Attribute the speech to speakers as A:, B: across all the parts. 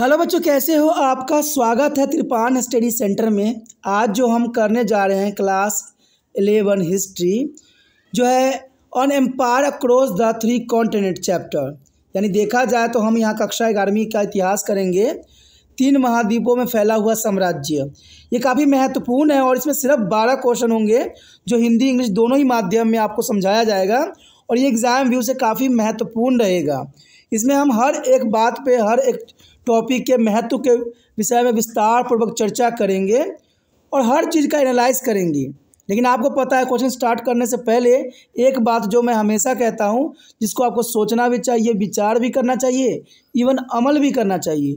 A: Hello बच्चों कैसे हो आपका स्वागत है त्रिपान स्टडी सेंटर में आज जो हम करने जा रहे हैं क्लास एलेवन हिस्ट्री जो है on empire across the three continent chapter यानी देखा जाए तो हम यहाँ कक्षा ग्यारहवीं का इतिहास करेंगे तीन महाद्वीपों में फैला हुआ साम्राज्य ये काफ़ी महत्वपूर्ण है और इसमें सिर्फ बारह क्वेश्चन होंगे जो हिंदी इंग्लिश दोनों ही माध्यम में आपको समझाया जाएगा और ये एग्ज़ाम व्यू से काफ़ी महत्वपूर्ण रहेगा इसमें हम हर एक बात पे हर एक टॉपिक के महत्व के विषय में विस्तार पूर्वक चर्चा करेंगे और हर चीज़ का एनालाइज करेंगे लेकिन आपको पता है क्वेश्चन स्टार्ट करने से पहले एक बात जो मैं हमेशा कहता हूँ जिसको आपको सोचना भी चाहिए विचार भी करना चाहिए इवन अमल भी करना चाहिए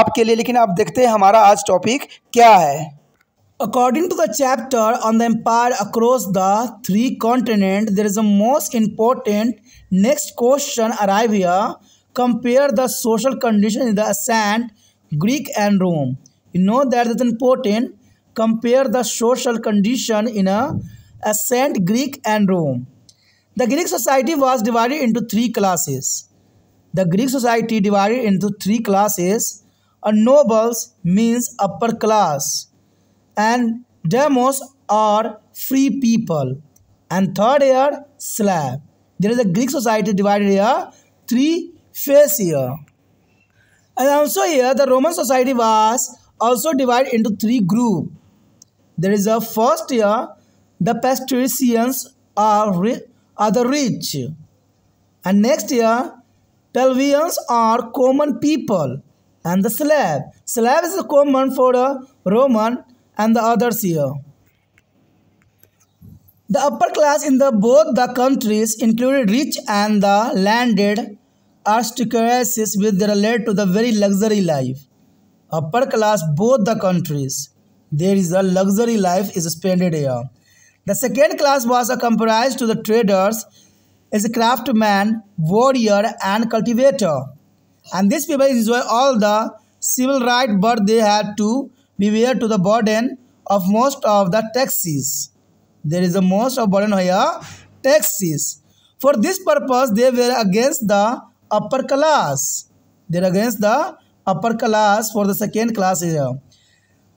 A: आपके लिए लेकिन आप देखते हैं हमारा आज टॉपिक क्या है according to the chapter on the empire across the three continent there is a most important next question arrive here compare the social condition in the ancient Greek and Rome you know that is important compare the social condition in ancient Greek and Rome the Greek society was divided into three classes the Greek society divided into three classes A nobles means upper class and demos are free people. And third here, slab. There is a Greek society divided here, three phase here. And also here, the Roman society was also divided into three group. There is a first here, the patricians are, are the rich. And next year plebeians are common people and the slab. Slab is common for the Roman and the others here. The upper class in the both the countries included rich and the landed aristocracies which led to the very luxury life. Upper class both the countries. There is a luxury life is spent here. The second class was a comprised to the traders, is a craftsman, warrior and cultivator and this people is why all the civil right but they had to beware to the burden of most of the taxes there is a most of burden here taxes for this purpose they were against the upper class they are against the upper class for the second class here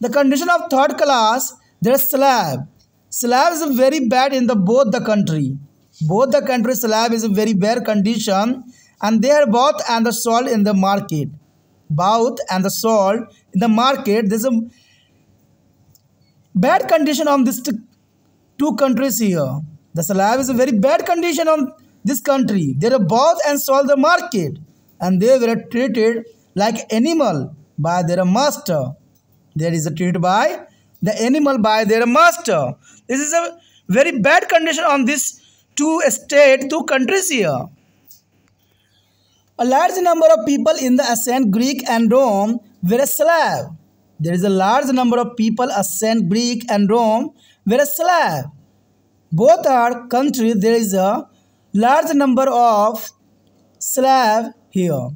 A: the condition of third class they're slab slab is very bad in the both the country both the country slab is a very bad condition and they are bought and the sold in the market. Bought and the sold in the market. There's a bad condition on these two countries here. The slab is a very bad condition on this country. They are bought and sold the market and they were treated like animal by their master. There is a treated by the animal by their master. This is a very bad condition on these two state, two countries here. A large number of people in the ancient Greek and Rome were Slav. There is a large number of people ancient Greek and Rome were Slav. Both are countries. There is a large number of Slav here.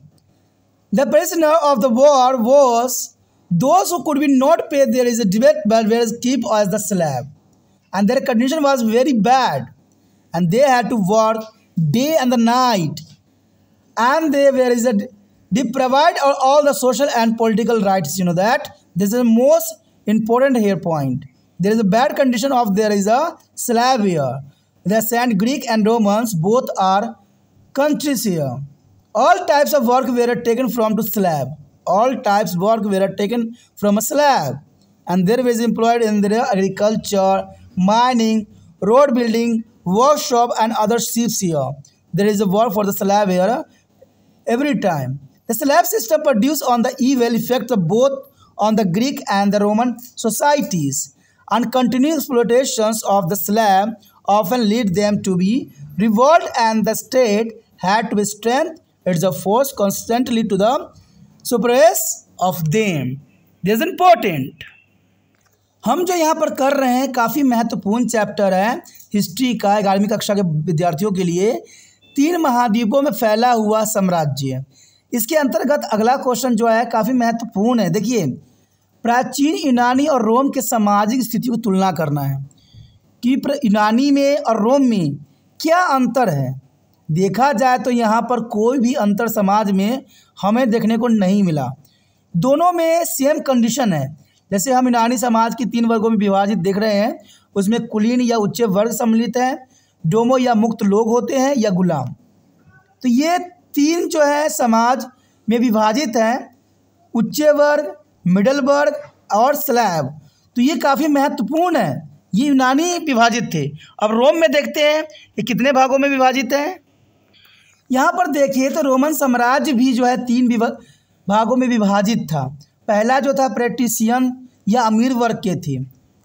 A: The prisoner of the war was those who could be not paid. There is a debate, but whereas keep as the Slav, and their condition was very bad, and they had to work day and the night and they were a they provide all the social and political rights you know that this is the most important here point there is a bad condition of there is a slave here the sand greek and romans both are countries here all types of work were taken from to Slav. all types of work were taken from a Slav, and there was employed in the agriculture mining road building workshop and other ships here there is a work for the slave here every time. The slab system produced on the evil effect of both on the Greek and the Roman societies, and continuous exploitations of the slab often lead them to be revolt and the state had to strengthen its force constantly to the suppress of them. This is important. हम जो यहाँ पर कर रहे हैं काफ़ी महत्वपूर्ण chapter है हिस्ट्री का ग्यारहवीं कक्षा के विद्यार्थियों के लिए तीन महाद्वीपों में फैला हुआ साम्राज्य इसके अंतर्गत अगला क्वेश्चन जो है काफ़ी महत्वपूर्ण है देखिए प्राचीन यूनानी और रोम के सामाजिक स्थिति को तुलना करना है कि यूनानी में और रोम में क्या अंतर है देखा जाए तो यहाँ पर कोई भी अंतर समाज में हमें देखने को नहीं मिला दोनों में सेम कंडीशन है जैसे हम यूनानी समाज की तीन वर्गों में विभाजित देख रहे हैं उसमें कुलीन या उच्च वर्ग सम्मिलित हैं डोमो या मुक्त लोग होते हैं या गुलाम तो ये तीन जो है समाज में विभाजित हैं उच्च वर्ग मिडल वर्ग और स्लैब तो ये काफ़ी महत्वपूर्ण है ये यूनानी विभाजित थे अब रोम में देखते हैं ये कितने भागों में विभाजित हैं यहाँ पर देखिए तो रोमन साम्राज्य भी जो है तीन भागों में विभाजित था पहला जो था प्रैक्टिसियन या अमीर वर्ग के थे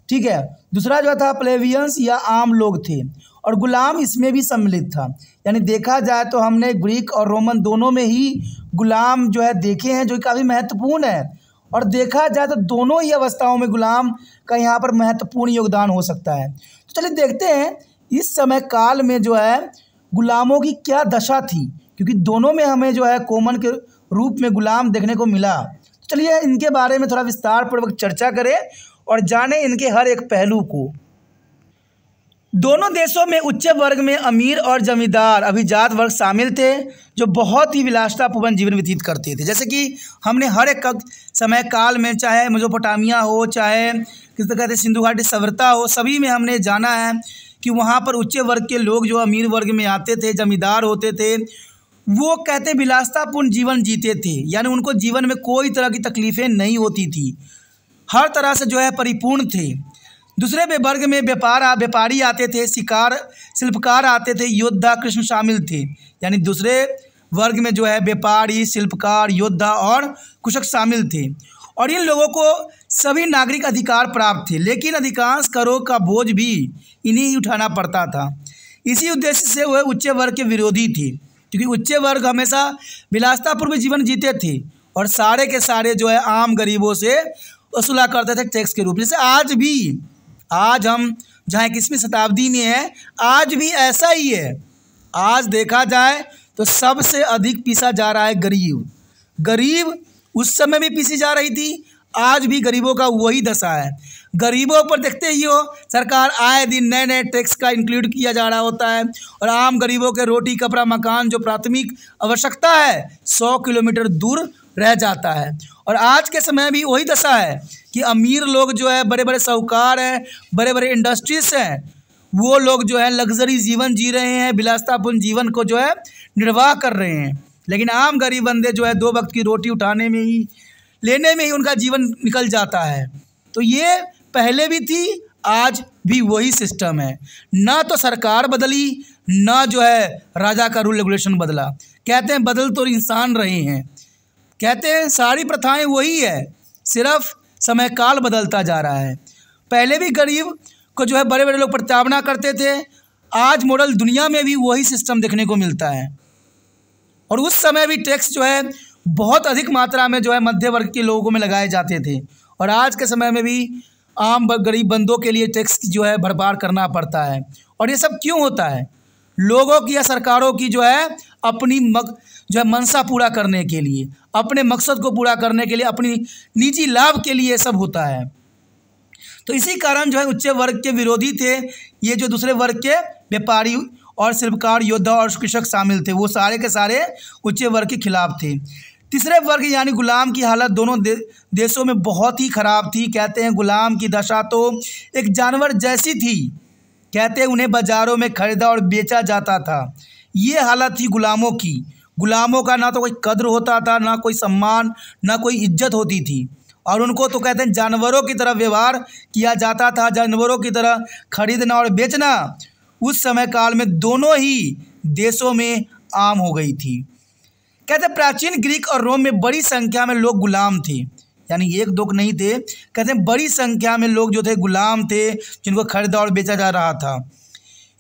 A: ठीक है दूसरा जो था प्लेवियंस या आम लोग थे और गुलाम इसमें भी सम्मिलित था यानी देखा जाए तो हमने ग्रीक और रोमन दोनों में ही गुलाम जो है देखे हैं जो काफ़ी महत्वपूर्ण है और देखा जाए तो दोनों ही अवस्थाओं में गुलाम का यहाँ पर महत्वपूर्ण योगदान हो सकता है तो चलिए देखते हैं इस समय काल में जो है गुलामों की क्या दशा थी क्योंकि दोनों में हमें जो है कोमन के रूप में गुलाम देखने को मिला तो चलिए इनके बारे में थोड़ा विस्तार पूर्वक चर्चा करें और जाने इनके हर एक पहलू को दोनों देशों में उच्च वर्ग में अमीर और जमींदार अभिजात वर्ग शामिल थे जो बहुत ही विलासतापूर्ण जीवन व्यतीत करते थे जैसे कि हमने हर एक समय काल में चाहे मुजोपोटामिया हो चाहे किस तरह कहते सिंधु घाटी सभ्यता हो सभी में हमने जाना है कि वहाँ पर उच्च वर्ग के लोग जो अमीर वर्ग में आते थे जमींदार होते थे वो कहते विलासतापूर्ण जीवन जीते थे यानी उनको जीवन में कोई तरह की तकलीफ़ें नहीं होती थी हर तरह से जो है परिपूर्ण थे दूसरे वर्ग में व्यापार व्यापारी आते थे शिकार शिल्पकार आते थे योद्धा कृष्ण शामिल थे यानी दूसरे वर्ग में जो है व्यापारी शिल्पकार योद्धा और कुशक शामिल थे और इन लोगों को सभी नागरिक अधिकार प्राप्त थे लेकिन अधिकांश करों का बोझ भी इन्हें उठाना पड़ता था इसी उद्देश्य से वह उच्च वर्ग के विरोधी थे क्योंकि उच्च वर्ग हमेशा विलासतापूर्व जीवन जीते थे और सारे के सारे जो है आम गरीबों से वसूला करते थे टैक्स के रूप में जैसे आज भी आज हम जहाँ इक्कीसवीं शताब्दी में है आज भी ऐसा ही है आज देखा जाए तो सबसे अधिक पीसा जा रहा है गरीब गरीब उस समय भी पीसी जा रही थी आज भी गरीबों का वही दशा है गरीबों पर देखते ही हो सरकार आए दिन नए नए टैक्स का इंक्लूड किया जा रहा होता है और आम गरीबों के रोटी कपड़ा मकान जो प्राथमिक आवश्यकता है सौ किलोमीटर दूर रह जाता है और आज के समय भी वही दशा है कि अमीर लोग जो है बड़े बड़े साहूकार हैं बड़े बड़े इंडस्ट्रीज हैं वो लोग जो है लग्जरी जीवन जी रहे हैं बिलासतापूर्ण जीवन को जो है निर्वाह कर रहे हैं लेकिन आम गरीब बंदे जो है दो वक्त की रोटी उठाने में ही लेने में ही उनका जीवन निकल जाता है तो ये पहले भी थी आज भी वही सिस्टम है ना तो सरकार बदली ना जो है राजा का रूल रेगुलेशन बदला कहते हैं बदल तो इंसान रहे हैं कहते हैं सारी प्रथाएं वही है सिर्फ समय काल बदलता जा रहा है पहले भी गरीब को जो है बड़े बड़े लोग प्रत्यावना करते थे आज मॉडल दुनिया में भी वही सिस्टम देखने को मिलता है और उस समय भी टैक्स जो है बहुत अधिक मात्रा में जो है मध्य वर्ग के लोगों में लगाए जाते थे और आज के समय में भी आम गरीब बंदों के लिए टैक्स जो है भरपार करना पड़ता है और ये सब क्यों होता है लोगों की या सरकारों की जो है अपनी मग जो है मनसा पूरा करने के लिए अपने मकसद को पूरा करने के लिए अपनी निजी लाभ के लिए सब होता है तो इसी कारण जो है उच्च वर्ग के विरोधी थे ये जो दूसरे वर्ग के व्यापारी और शिल्पकार योद्धा और कृषक शामिल थे वो सारे के सारे उच्च वर्ग के खिलाफ थे तीसरे वर्ग यानी गुलाम की हालत दोनों दे, देशों में बहुत ही ख़राब थी कहते हैं गुलाम की दशा तो एक जानवर जैसी थी कहते हैं उन्हें बाज़ारों में खरीदा और बेचा जाता था ये हालत थी गुलामों की गुलामों का ना तो कोई कद्र होता था ना कोई सम्मान ना कोई इज्जत होती थी और उनको तो कहते हैं जानवरों की तरह व्यवहार किया जाता था जानवरों की तरह खरीदना और बेचना उस समय काल में दोनों ही देशों में आम हो गई थी कहते प्राचीन ग्रीक और रोम में बड़ी संख्या में लोग गुलाम थे यानी एक दो नहीं थे कहते हैं बड़ी संख्या में लोग जो थे गुलाम थे जिनको खरीदा और बेचा जा रहा था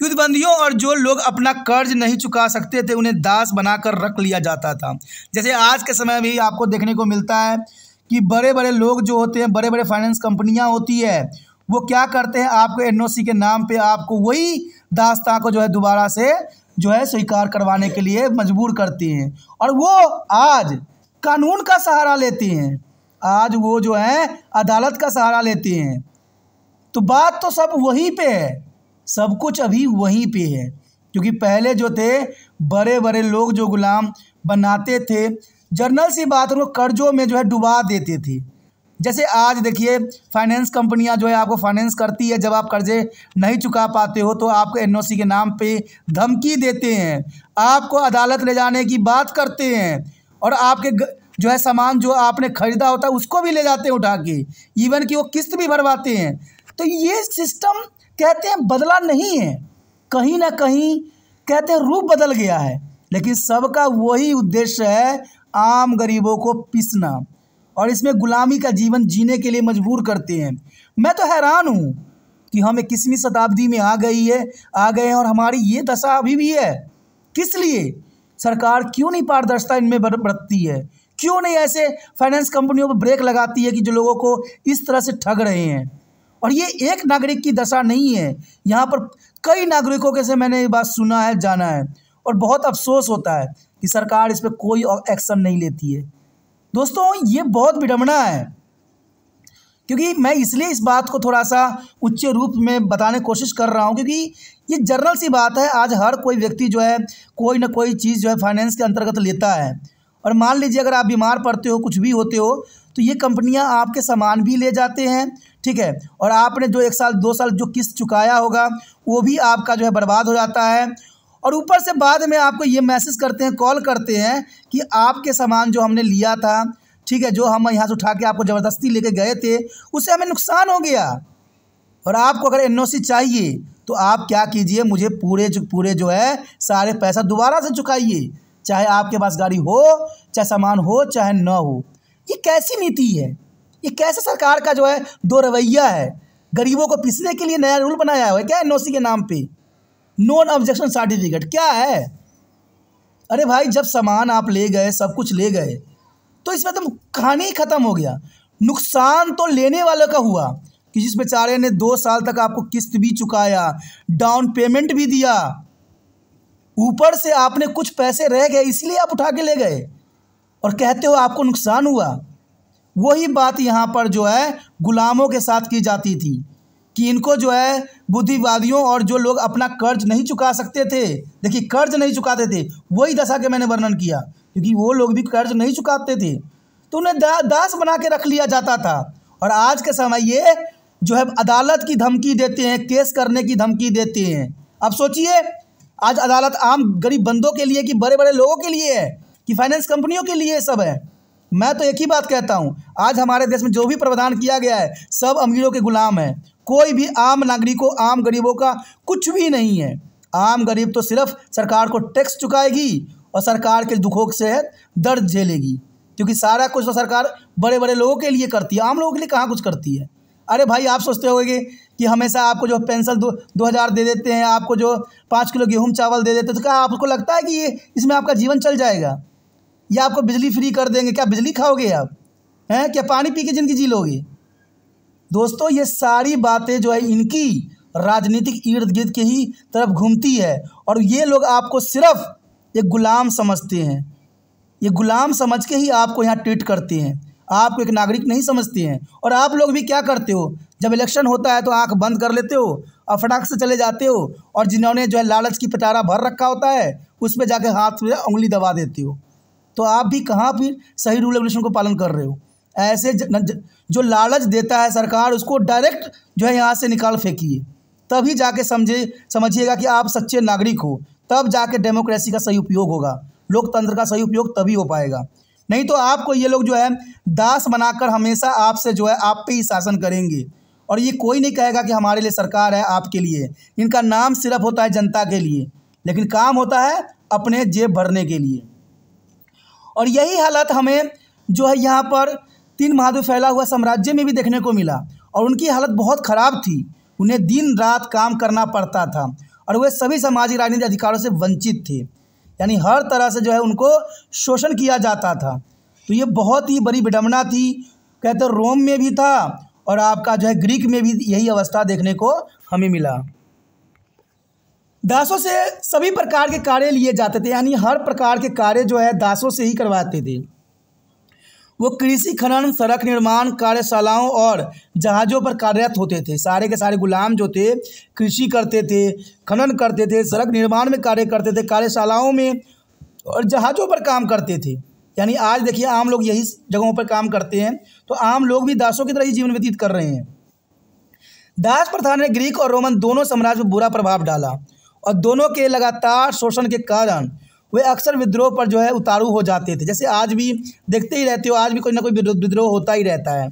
A: युद्धबंदियों और जो लोग अपना कर्ज नहीं चुका सकते थे उन्हें दास बनाकर रख लिया जाता था जैसे आज के समय भी आपको देखने को मिलता है कि बड़े बड़े लोग जो होते हैं बड़े बड़े फाइनेंस कंपनियाँ होती है वो क्या करते हैं आपको एन के नाम पर आपको वही दास्ता को जो है दोबारा से जो है स्वीकार करवाने के लिए मजबूर करती हैं और वो आज कानून का सहारा लेती हैं आज वो जो है अदालत का सहारा लेती हैं तो बात तो सब वहीं पे है सब कुछ अभी वहीं पे है क्योंकि पहले जो थे बड़े बड़े लोग जो गुलाम बनाते थे जर्नल सी बात उनको कर्जों में जो है डुबा देते थे जैसे आज देखिए फाइनेंस कंपनियां जो है आपको फाइनेंस करती है जब आप कर्जे नहीं चुका पाते हो तो आपको एन के नाम पे धमकी देते हैं आपको अदालत ले जाने की बात करते हैं और आपके जो है सामान जो आपने खरीदा होता है उसको भी ले जाते हैं उठा के इवन कि वो किस्त भी भरवाते हैं तो ये सिस्टम कहते हैं बदला नहीं है कहीं ना कहीं कहते हैं रूप बदल गया है लेकिन सबका वही उद्देश्य है आम गरीबों को पिसना और इसमें गुलामी का जीवन जीने के लिए मजबूर करते हैं मैं तो हैरान हूँ कि हम इक्कीसवीं शताब्दी में आ गई है आ गए हैं और हमारी ये दशा अभी भी है किस लिए सरकार क्यों नहीं पारदर्शिता इनमें बरतती है क्यों नहीं ऐसे फाइनेंस कंपनियों पर ब्रेक लगाती है कि जो लोगों को इस तरह से ठग रहे हैं और ये एक नागरिक की दशा नहीं है यहाँ पर कई नागरिकों के से मैंने ये बात सुना है जाना है और बहुत अफसोस होता है कि सरकार इस पर कोई एक्शन नहीं लेती है दोस्तों ये बहुत विडम्बना है क्योंकि मैं इसलिए इस बात को थोड़ा सा उच्च रूप में बताने की कोशिश कर रहा हूँ क्योंकि ये जर्नल सी बात है आज हर कोई व्यक्ति जो है कोई ना कोई चीज़ जो है फाइनेंस के अंतर्गत लेता है और मान लीजिए अगर आप बीमार पड़ते हो कुछ भी होते हो तो ये कंपनियां आपके सामान भी ले जाते हैं ठीक है और आपने जो एक साल दो साल जो किस्त चुकाया होगा वो भी आपका जो है बर्बाद हो जाता है और ऊपर से बाद में आपको ये मैसेज करते हैं कॉल करते हैं कि आपके सामान जो हमने लिया था ठीक है जो हम यहाँ से उठा के आपको ज़बरदस्ती लेके गए थे उससे हमें नुकसान हो गया और आपको अगर एन चाहिए तो आप क्या कीजिए मुझे पूरे जो पूरे जो है सारे पैसा दोबारा से चुकाइए चाहे आपके पास गाड़ी हो चाहे सामान हो चाहे ना हो ये कैसी नीति है ये कैसे सरकार का जो है दो रवैया है गरीबों को पीसने के लिए नया रूल बनाया हुआ है क्या एन के नाम पे नॉन ऑब्जेक्शन सर्टिफिकेट क्या है अरे भाई जब सामान आप ले गए सब कुछ ले गए तो इसमें तो कहानी ही खत्म हो गया नुकसान तो लेने वालों का हुआ कि जिस बेचारे ने दो साल तक आपको किस्त भी चुकाया डाउन पेमेंट भी दिया ऊपर से आपने कुछ पैसे रह गए इसलिए आप उठा के ले गए और कहते हो आपको नुकसान हुआ वही बात यहाँ पर जो है गुलामों के साथ की जाती थी कि इनको जो है बुद्धिवादियों और जो लोग अपना कर्ज नहीं चुका सकते थे देखिए कर्ज नहीं चुकाते थे वही दशा के मैंने वर्णन किया क्योंकि वो लोग भी कर्ज नहीं चुकाते थे तो उन्हें दा, दास बना के रख लिया जाता था और आज के समय ये जो है अदालत की धमकी देते हैं केस करने की धमकी देते हैं अब सोचिए आज अदालत आम गरीब बंदों के लिए कि बड़े बड़े लोगों के लिए है कि फाइनेंस कंपनियों के लिए सब है मैं तो एक ही बात कहता हूँ आज हमारे देश में जो भी प्रावधान किया गया है सब अमीरों के गुलाम है कोई भी आम नागरिकों आम गरीबों का कुछ भी नहीं है आम गरीब तो सिर्फ सरकार को टैक्स चुकाएगी और सरकार के दुखों से दर्द झेलेगी क्योंकि सारा कुछ तो सरकार बड़े बड़े लोगों के लिए करती है आम लोगों के लिए कहाँ कुछ करती है अरे भाई आप सोचते होगे कि हमेशा आपको जो पेंशन दो दो हज़ार दे देते हैं आपको जो पाँच किलो गेहूं चावल दे देते हैं तो क्या आपको लगता है कि ये इसमें आपका जीवन चल जाएगा या आपको बिजली फ्री कर देंगे क्या बिजली खाओगे आप हैं क्या पानी पी के ज़िंदगी जी लोगे दोस्तों ये सारी बातें जो है इनकी राजनीतिक इर्द गिर्द के ही तरफ घूमती है और ये लोग आपको सिर्फ एक गुलाम समझते हैं ये गुलाम समझ के ही आपको यहाँ ट्रीट करते हैं आपको एक नागरिक नहीं समझते हैं और आप लोग भी क्या करते हो जब इलेक्शन होता है तो आंख बंद कर लेते हो और फटाक से चले जाते हो और जिन्होंने जो है लालच की पटारा भर रखा होता है उस पर जाके हाथ में उंगली दबा देते हो तो आप भी कहाँ फिर सही रूल रेगुलेशन को पालन कर रहे हो ऐसे ज, न, ज, जो लालच देता है सरकार उसको डायरेक्ट जो है यहाँ से निकाल फेंकिए तभी जाके समझे समझिएगा कि आप सच्चे नागरिक हो तब जाके डेमोक्रेसी का सही उपयोग होगा लोकतंत्र का सही उपयोग तभी हो पाएगा नहीं तो आपको ये लोग जो है दास बनाकर हमेशा आपसे जो है आप पे ही शासन करेंगे और ये कोई नहीं कहेगा कि हमारे लिए सरकार है आपके लिए इनका नाम सिर्फ होता है जनता के लिए लेकिन काम होता है अपने जेब भरने के लिए और यही हालत हमें जो है यहाँ पर तीन महादेव फैला हुआ साम्राज्य में भी देखने को मिला और उनकी हालत बहुत ख़राब थी उन्हें दिन रात काम करना पड़ता था और वे सभी सामाजिक राजनीतिक अधिकारों से वंचित थे यानी हर तरह से जो है उनको शोषण किया जाता था तो ये बहुत ही बड़ी विडम्बना थी कहते रोम में भी था और आपका जो है ग्रीक में भी यही अवस्था देखने को हमें मिला दासों से सभी प्रकार के कार्य लिए जाते थे यानी हर प्रकार के कार्य जो है दासों से ही करवाते थे वो कृषि खनन सड़क निर्माण कार्यशालाओं और जहाज़ों पर कार्यरत होते थे सारे के सारे गुलाम जो थे कृषि करते थे खनन करते थे सड़क निर्माण में कार्य करते थे कार्यशालाओं में और जहाज़ों पर काम करते थे यानी आज देखिए आम लोग यही जगहों पर काम करते हैं तो आम लोग भी दासों की तरह ही जीवन व्यतीत कर रहे हैं दास प्रथा ने ग्रीक और रोमन दोनों साम्राज्य पर बुरा प्रभाव डाला और दोनों के लगातार शोषण के कारण वे अक्सर विद्रोह पर जो है उतारू हो जाते थे जैसे आज भी देखते ही रहते हो आज भी कोई ना कोई विद्रोह होता ही रहता है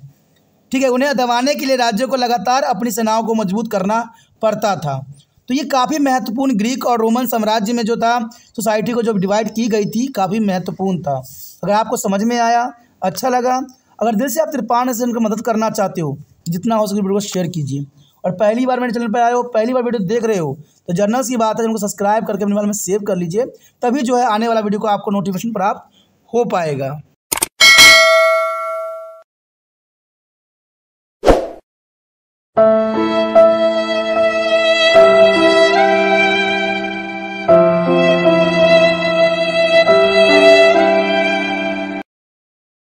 A: ठीक है उन्हें दबाने के लिए राज्यों को लगातार अपनी सेनाओं को मजबूत करना पड़ता था तो ये काफ़ी महत्वपूर्ण ग्रीक और रोमन साम्राज्य में जो था सोसाइटी को जो डिवाइड की गई थी काफ़ी महत्वपूर्ण था अगर आपको समझ में आया अच्छा लगा अगर दिल से आप तिरपान से उनकी मदद करना चाहते हो जितना हो सके वीडियो शेयर कीजिए और पहली बार मेरे चैनल पर आए हो पहली बार वीडियो देख रहे हो तो जर्नल्स की बात है उनको सब्सक्राइब करके अपने मोबाइल में सेव कर लीजिए तभी जो है आने वाला वीडियो को आपको नोटिफिकेशन प्राप्त हो पाएगा